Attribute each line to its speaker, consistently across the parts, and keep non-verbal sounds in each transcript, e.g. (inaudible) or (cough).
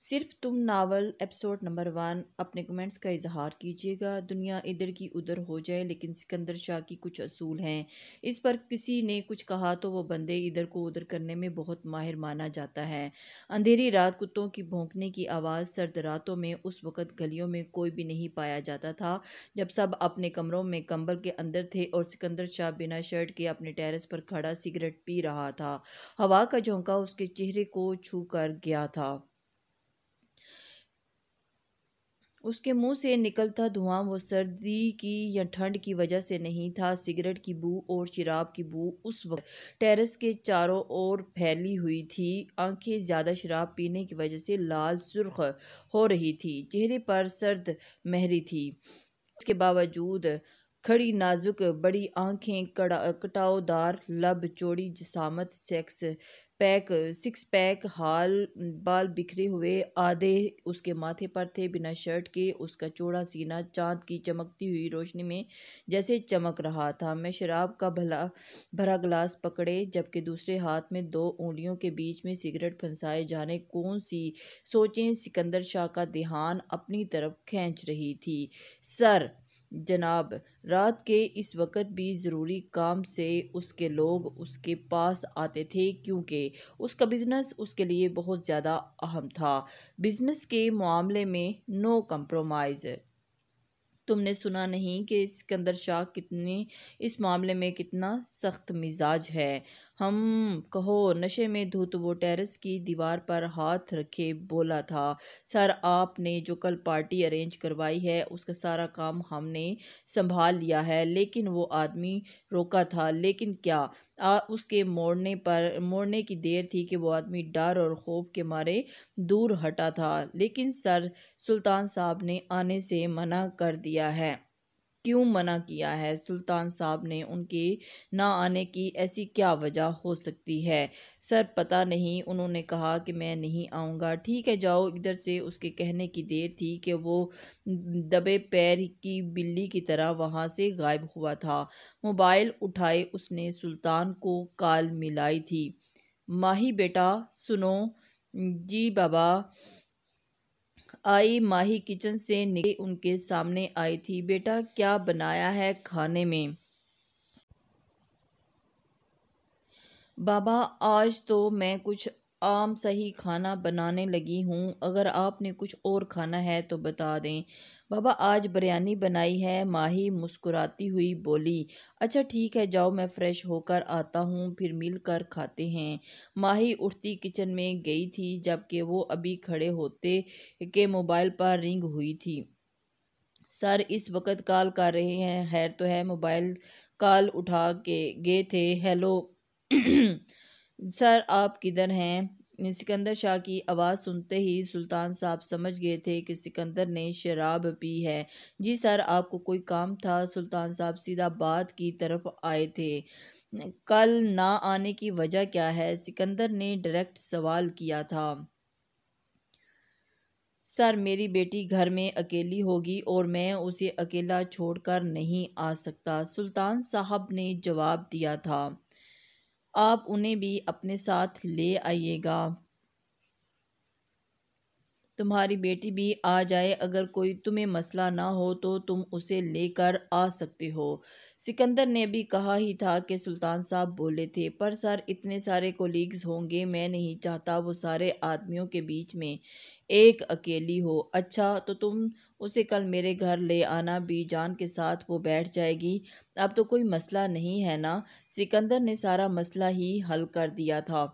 Speaker 1: सिर्फ तुम novel episode number one अपने कमेंट्स का इजहार कीजिएगा दुनिया इधर की उधर हो जाए लेकिन सिकंदर शाह की कुछ असूल हैं इस पर किसी ने कुछ कहा तो वो बंदे इधर को उधर करने में बहुत माहिर माना जाता है अंधेरी रात कुत्तों की भोंकने की आवाज़ सर्द रातों में उस वक़्त गलियों में कोई भी नहीं पाया जाता था जब सब अपने कमरों में कम्बल के अंदर थे और सिकंदर शाह बिना शर्ट के अपने टेरस पर खड़ा सिगरेट पी रहा था हवा का झोंका उसके चेहरे को छू कर गया था उसके मुंह से निकलता धुआं वो सर्दी की या ठंड की वजह से नहीं था सिगरेट की बू और शराब की बू उस वक्त टेरेस के चारों ओर फैली हुई थी आंखें ज़्यादा शराब पीने की वजह से लाल सुर्ख हो रही थी चेहरे पर सर्द महरी थी इसके बावजूद खड़ी नाजुक बड़ी आंखें कटाओदार लब चौड़ी जसामत सेक्स पैक सिक्स पैक हाल बाल बिखरे हुए आधे उसके माथे पर थे बिना शर्ट के उसका चौड़ा सीना चांद की चमकती हुई रोशनी में जैसे चमक रहा था मैं शराब का भला भरा गिलास पकड़े जबकि दूसरे हाथ में दो उंगलियों के बीच में सिगरेट फंसाए जाने कौन सी सोचें सिकंदर शाह का ध्यान अपनी तरफ खींच रही थी सर जनाब रात के इस वक्त भी ज़रूरी काम से उसके लोग उसके पास आते थे क्योंकि उसका बिज़नेस उसके लिए बहुत ज़्यादा अहम था बिज़नेस के मामले में नो कम्प्रोमाइज़ तुमने सुना नहीं कि सिकंदर शाह कितनी इस मामले में कितना सख्त मिजाज है हम कहो नशे में धुत वो टेरेस की दीवार पर हाथ रखे बोला था सर आपने जो कल पार्टी अरेंज करवाई है उसका सारा काम हमने संभाल लिया है लेकिन वो आदमी रोका था लेकिन क्या आ, उसके मोड़ने पर मोड़ने की देर थी कि वो आदमी डर और खौफ के मारे दूर हटा था लेकिन सर सुल्तान साहब ने आने से मना कर दिया किया है क्यों मना किया है सुल्तान साहब ने उनके ना आने की ऐसी क्या वजह हो सकती है सर पता नहीं उन्होंने कहा कि मैं नहीं आऊँगा ठीक है जाओ इधर से उसके कहने की देर थी कि वो दबे पैर की बिल्ली की तरह वहाँ से गायब हुआ था मोबाइल उठाए उसने सुल्तान को काल मिलाई थी माही बेटा सुनो जी बाबा आई माही किचन से निकली उनके सामने आई थी बेटा क्या बनाया है खाने में बाबा आज तो मैं कुछ आम सही खाना बनाने लगी हूँ अगर आपने कुछ और खाना है तो बता दें बाबा आज बिरयानी बनाई है माही मुस्कुराती हुई बोली अच्छा ठीक है जाओ मैं फ़्रेश होकर आता हूँ फिर मिलकर खाते हैं माही उठती किचन में गई थी जबकि वो अभी खड़े होते के मोबाइल पर रिंग हुई थी सर इस वक्त कॉल कर रहे हैं हैर तो है मोबाइल कॉल उठा के गए थे हेलो (clears throat) सर आप किधर हैं सिकंदर शाह की आवाज़ सुनते ही सुल्तान साहब समझ गए थे कि सिकंदर ने शराब पी है जी सर आपको कोई काम था सुल्तान साहब सीधा बात की तरफ आए थे कल ना आने की वजह क्या है सिकंदर ने डायरेक्ट सवाल किया था सर मेरी बेटी घर में अकेली होगी और मैं उसे अकेला छोड़कर नहीं आ सकता सुल्तान साहब ने जवाब दिया था आप उन्हें भी अपने साथ ले आइएगा तुम्हारी बेटी भी आ जाए अगर कोई तुम्हें मसला ना हो तो तुम उसे लेकर आ सकते हो सिकंदर ने भी कहा ही था कि सुल्तान साहब बोले थे पर सर इतने सारे कोलीग्स होंगे मैं नहीं चाहता वो सारे आदमियों के बीच में एक अकेली हो अच्छा तो तुम उसे कल मेरे घर ले आना भी जान के साथ वो बैठ जाएगी अब तो कोई मसला नहीं है ना सिकंदर ने सारा मसला ही हल कर दिया था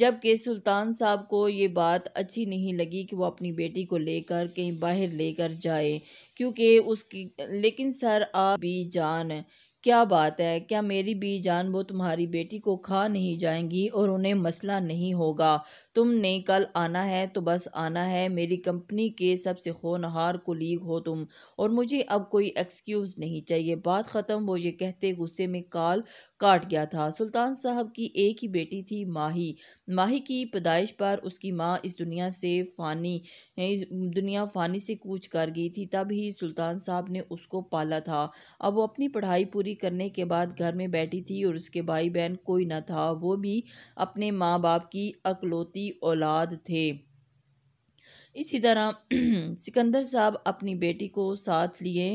Speaker 1: जबकि सुल्तान साहब को ये बात अच्छी नहीं लगी कि वो अपनी बेटी को लेकर कहीं बाहर लेकर जाए क्योंकि उसकी लेकिन सर आप भी जान क्या बात है क्या मेरी बी जान वो तुम्हारी बेटी को खा नहीं जाएंगी और उन्हें मसला नहीं होगा तुमने कल आना है तो बस आना है मेरी कंपनी के सबसे होनहार कुलीग हो तुम और मुझे अब कोई एक्सक्यूज़ नहीं चाहिए बात ख़त्म वो ये कहते गुस्से में काल काट गया था सुल्तान साहब की एक ही बेटी थी माही माही की पैदाइश पर उसकी माँ इस दुनिया से फ़ानी दुनिया फ़ानी से कूच कर गई थी तब सुल्तान साहब ने उसको पाला था अब वो अपनी पढ़ाई पूरी नौकरी करने के बाद घर में बैठी थी और उसके भाई बहन कोई न था वो भी अपने माँ बाप की अकलौती औलाद थे इसी तरह (clears throat) सिकंदर साहब अपनी बेटी को साथ लिए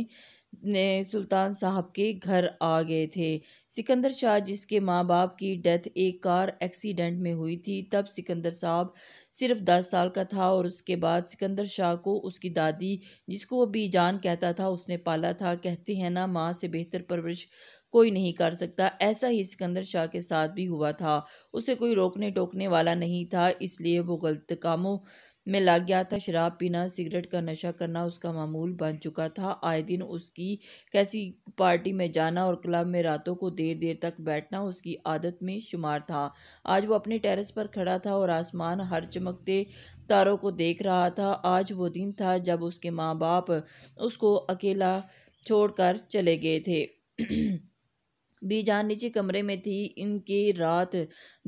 Speaker 1: सुल्तान साहब के घर आ गए थे सिकंदर शाह जिसके माँ बाप की डेथ एक कार एक्सीडेंट में हुई थी तब सिकंदर साहब सिर्फ दस साल का था और उसके बाद सिकंदर शाह को उसकी दादी जिसको वो बीजान कहता था उसने पाला था कहते हैं ना माँ से बेहतर परवरिश कोई नहीं कर सकता ऐसा ही सिकंदर शाह के साथ भी हुआ था उसे कोई रोकने टोकने वाला नहीं था इसलिए वो गलत कामों में लग गया था शराब पीना सिगरेट का नशा करना उसका मामूल बन चुका था आए दिन उसकी कैसी पार्टी में जाना और क्लब में रातों को देर देर तक बैठना उसकी आदत में शुमार था आज वो अपने टेरेस पर खड़ा था और आसमान हर चमकते तारों को देख रहा था आज वो दिन था जब उसके माँ बाप उसको अकेला छोड़कर चले गए थे (clears throat) बीजान नीचे कमरे में थी इनके रात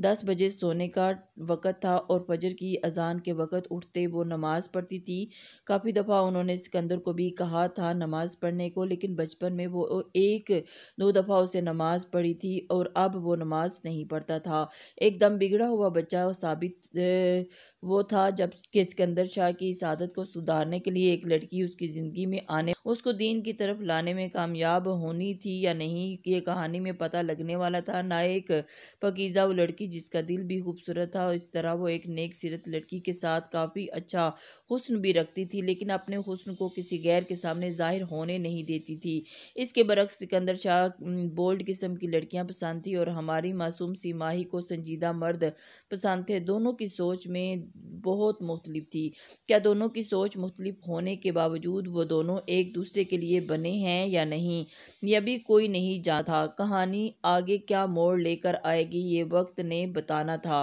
Speaker 1: दस बजे सोने का वक़्त था और फजर की अजान के वक़्त उठते वो नमाज़ पढ़ती थी काफ़ी दफ़ा उन्होंने सिकंदर को भी कहा था नमाज़ पढ़ने को लेकिन बचपन में वो एक दो दफ़ा उसे नमाज़ पढ़ी थी और अब वो नमाज़ नहीं पढ़ता था एकदम बिगड़ा हुआ बच्चा साबित वो था जब कि सिकंदर शाह की इसादत को सुधारने के लिए एक लड़की उसकी ज़िंदगी में आने उसको दीन की तरफ लाने में कामयाब होनी थी या नहीं ये कहानी में पता लगने वाला था ना एक पकीज़ा वो लड़की जिसका दिल भी खूबसूरत था और इस तरह वो एक नेक सीरत लड़की के साथ काफ़ी अच्छा हुस्न भी रखती थी लेकिन अपने हुस्न को किसी गैर के सामने ज़ाहिर होने नहीं देती थी इसके बरक्स सिकंदर शाह बोल्ड किस्म की लड़कियाँ पसंद थी और हमारी मासूम सी माही को संजीदा मर्द पसंद थे दोनों की सोच में बहुत मुख्तलिफ थी क्या दोनों की सोच मुख्तलिफ होने के बावजूद वो दोनों एक दूसरे के लिए बने हैं या नहीं यह भी कोई नहीं जानता कहाँ कहानी आगे क्या मोड़ लेकर आएगी ये वक्त ने बताना था